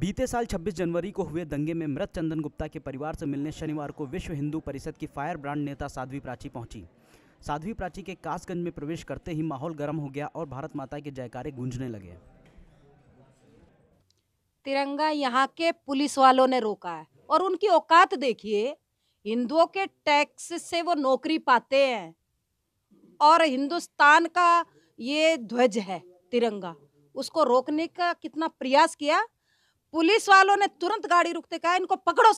बीते साल 26 जनवरी को हुए दंगे में मृत चंदन गुप्ता के परिवार से मिलने शनिवार को विश्व हिंदू परिषद की फायर ब्रांड नेता साध्वी प्राची पहुंची साध्वी प्राची के कासगंज में प्रवेश करते ही माहौल गर्म हो गया और भारत माता के जयकारे गूंजने लगे तिरंगा यहाँ के पुलिस वालों ने रोका है और उनकी औकात देखिए हिंदुओं के टैक्स से वो नौकरी पाते हैं और हिंदुस्तान का ये ध्वज है तिरंगा उसको रोकने का कितना प्रयास किया पुलिस वालों ने तुरंत गाड़ी रुकते कहा इनको पकड़ो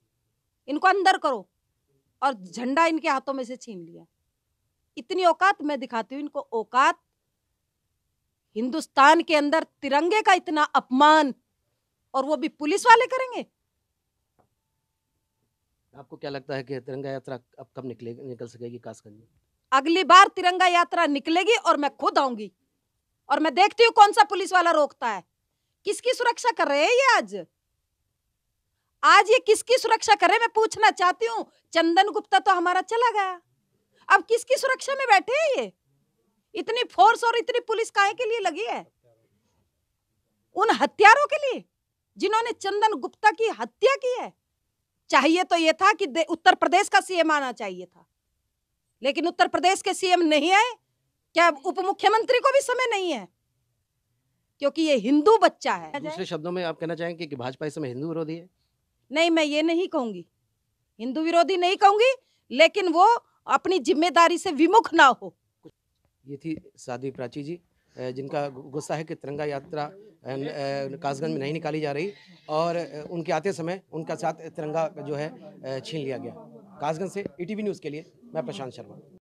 इनको अंदर करो और झंडा इनके हाथों में से छीन लिया इतनी औकात मैं दिखाती हूँ इनको औकात हिंदुस्तान के अंदर तिरंगे का इतना अपमान और वो भी पुलिस वाले करेंगे आपको क्या लगता है कि तिरंगा यात्रा अब कब निकलेगी निकल सकेगी कासगंज में अगली बार तिरंगा यात्रा निकलेगी और मैं खुद आऊंगी और मैं देखती हूँ कौन सा पुलिस वाला रोकता है किसकी सुरक्षा कर रहे हैं ये आज आज ये किसकी सुरक्षा कर रहे हैं मैं पूछना चाहती हूँ चंदन गुप्ता तो हमारा चला गया अब किसकी सुरक्षा में बैठे हैं ये इतनी फोर्स और इतनी पुलिस काहे के लिए लगी है उन हत्यारों के लिए जिन्होंने चंदन गुप्ता की हत्या की है चाहिए तो यह था कि उत्तर प्रदेश का सीएम आना चाहिए था लेकिन उत्तर प्रदेश के सीएम नहीं आए क्या उप मुख्यमंत्री को भी समय नहीं है क्योंकि ये हिंदू बच्चा है दूसरे शब्दों में आप कहना चाहेंगे कि भाजपा इस समय हिंदू विरोधी है नहीं मैं ये नहीं कहूंगी हिंदू विरोधी नहीं कहूंगी लेकिन वो अपनी जिम्मेदारी से विमुख ना हो ये थी साधवी प्राची जी जिनका गुस्सा है कि तिरंगा यात्रा कासगंज में नहीं निकाली जा रही और उनके आते समय उनका साथ तिरंगा जो है छीन लिया गया कासगंज से ईटीवी न्यूज़ के लिए मैं प्रशांत शर्मा